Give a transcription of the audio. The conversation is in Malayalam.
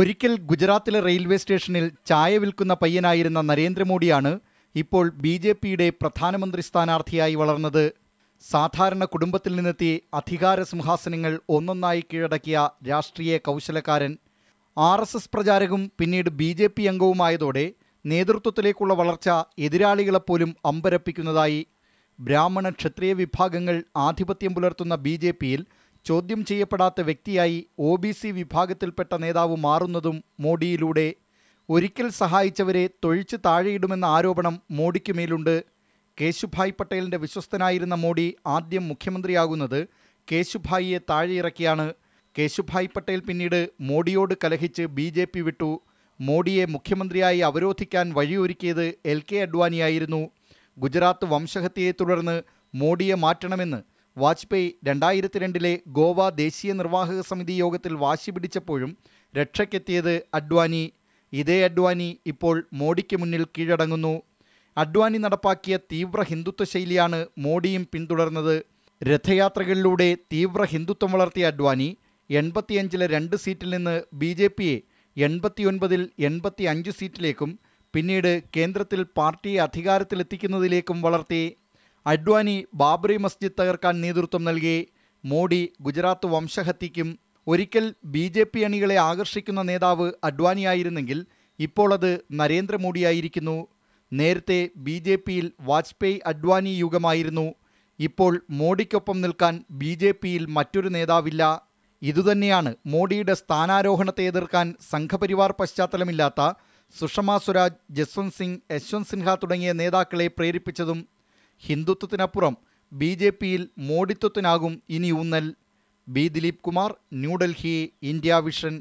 ഒരിക്കൽ ഗുജറാത്തിലെ റെയിൽവേ സ്റ്റേഷനിൽ ചായ വിൽക്കുന്ന പയ്യനായിരുന്ന നരേന്ദ്രമോദിയാണ് ഇപ്പോൾ ബി ജെ പിയുടെ പ്രധാനമന്ത്രി സ്ഥാനാർത്ഥിയായി വളർന്നത് സാധാരണ കുടുംബത്തിൽ നിന്നെത്തി അധികാര സിംഹാസനങ്ങൾ ഒന്നൊന്നായി കീഴടക്കിയ രാഷ്ട്രീയ കൗശലക്കാരൻ ആർ എസ് എസ് പ്രചാരകും പിന്നീട് ബി ജെ പി അംഗവുമായതോടെ നേതൃത്വത്തിലേക്കുള്ള വളർച്ച എതിരാളികളെപ്പോലും അമ്പരപ്പിക്കുന്നതായി ബ്രാഹ്മണ ക്ഷത്രിയ വിഭാഗങ്ങൾ ആധിപത്യം പുലർത്തുന്ന ബി ജെ പിയിൽ ചോദ്യം ചെയ്യപ്പെടാത്ത വ്യക്തിയായി ഒ ബി സി വിഭാഗത്തിൽപ്പെട്ട നേതാവ് മാറുന്നതും മോഡിയിലൂടെ ഒരിക്കൽ സഹായിച്ചവരെ തൊഴിച്ച് താഴെയിടുമെന്ന ആരോപണം മോഡിക്ക് മേലുണ്ട് കേശുഭായ് പട്ടേലിൻ്റെ വിശ്വസ്തനായിരുന്ന മോഡി ആദ്യം മുഖ്യമന്ത്രിയാകുന്നത് കേശുഭായിയെ താഴെയിറക്കിയാണ് കേശുഭായ് പട്ടേൽ പിന്നീട് മോഡിയോട് കലഹിച്ച് ബി ജെ പി വിട്ടു മോഡിയെ മുഖ്യമന്ത്രിയായി അവരോധിക്കാൻ വഴിയൊരുക്കിയത് എൽ കെ അഡ്വാനിയായിരുന്നു ഗുജറാത്ത് വംശഹത്യയെ തുടർന്ന് മോഡിയെ മാറ്റണമെന്ന് വാജ്പേയി രണ്ടായിരത്തി രണ്ടിലെ ഗോവ ദേശീയ നിർവാഹക സമിതി യോഗത്തിൽ വാശി പിടിച്ചപ്പോഴും രക്ഷയ്ക്കെത്തിയത് അഡ്വാനി ഇതേ അഡ്വാനി ഇപ്പോൾ മോഡിക്ക് മുന്നിൽ കീഴടങ്ങുന്നു അഡ്വാനി നടപ്പാക്കിയ തീവ്ര ഹിന്ദുത്വ ശൈലിയാണ് മോഡിയും പിന്തുടർന്നത് രഥയാത്രകളിലൂടെ തീവ്ര ഹിന്ദുത്വം വളർത്തിയ അഡ്വാനി എൺപത്തിയഞ്ചിലെ രണ്ട് സീറ്റിൽ നിന്ന് ബി ജെ പിയെ എൺപത്തിയൊൻപതിൽ എൺപത്തി അഞ്ച് സീറ്റിലേക്കും പിന്നീട് കേന്ദ്രത്തിൽ പാർട്ടിയെ അധികാരത്തിലെത്തിക്കുന്നതിലേക്കും വളർത്തി അഡ്വാനി ബാബറി മസ്ജിദ് തകർക്കാൻ നേതൃത്വം നൽകി മോഡി ഗുജറാത്ത് വംശഹത്യയ്ക്കും ഒരിക്കൽ ബി ജെ പി അണികളെ ആകർഷിക്കുന്ന നേതാവ് അഡ്വാനിയായിരുന്നെങ്കിൽ ഇപ്പോൾ അത് നരേന്ദ്രമോഡിയായിരിക്കുന്നു നേരത്തെ ബി ജെ പിയിൽ വാജ്പേയി അഡ്വാനി യുഗമായിരുന്നു ഇപ്പോൾ മോഡിക്കൊപ്പം നിൽക്കാൻ ബി ജെ പിയിൽ മറ്റൊരു നേതാവില്ല ഇതുതന്നെയാണ് മോഡിയുടെ സ്ഥാനാരോഹണത്തെ എതിർക്കാൻ സംഘപരിവാർ പശ്ചാത്തലമില്ലാത്ത സുഷമ സ്വരാജ് ജസ്വന്ത് സിംഗ് യശ്വന്ത് സിൻഹ തുടങ്ങിയ നേതാക്കളെ പ്രേരിപ്പിച്ചതും ഹിന്ദുത്വത്തിനപ്പുറം ബി ജെ പിയിൽ മോഡിത്വത്തിനാകും ഇനി ഊന്നൽ B Dileep Kumar New Delhi India vision